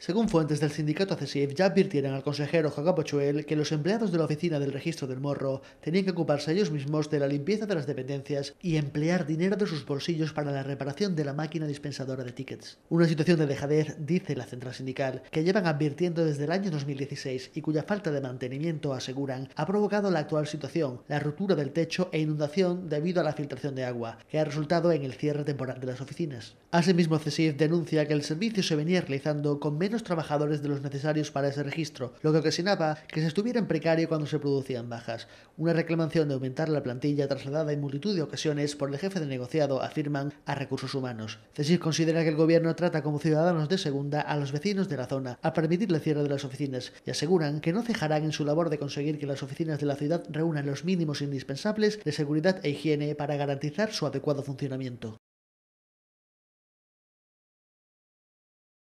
Según fuentes del sindicato CESIF, ya advirtieron al consejero Jacob Chuel que los empleados de la oficina del registro del morro tenían que ocuparse ellos mismos de la limpieza de las dependencias y emplear dinero de sus bolsillos para la reparación de la máquina dispensadora de tickets. Una situación de dejadez, dice la central sindical, que llevan advirtiendo desde el año 2016 y cuya falta de mantenimiento, aseguran, ha provocado la actual situación, la ruptura del techo e inundación debido a la filtración de agua, que ha resultado en el cierre temporal de las oficinas. Asimismo, CESIF denuncia que el servicio se venía realizando con menos los trabajadores de los necesarios para ese registro, lo que ocasionaba que se estuvieran en precario cuando se producían bajas. Una reclamación de aumentar la plantilla trasladada en multitud de ocasiones por el jefe de negociado, afirman a recursos humanos. César considera que el gobierno trata como ciudadanos de segunda a los vecinos de la zona, al permitir el cierre de las oficinas, y aseguran que no cejarán en su labor de conseguir que las oficinas de la ciudad reúnan los mínimos indispensables de seguridad e higiene para garantizar su adecuado funcionamiento.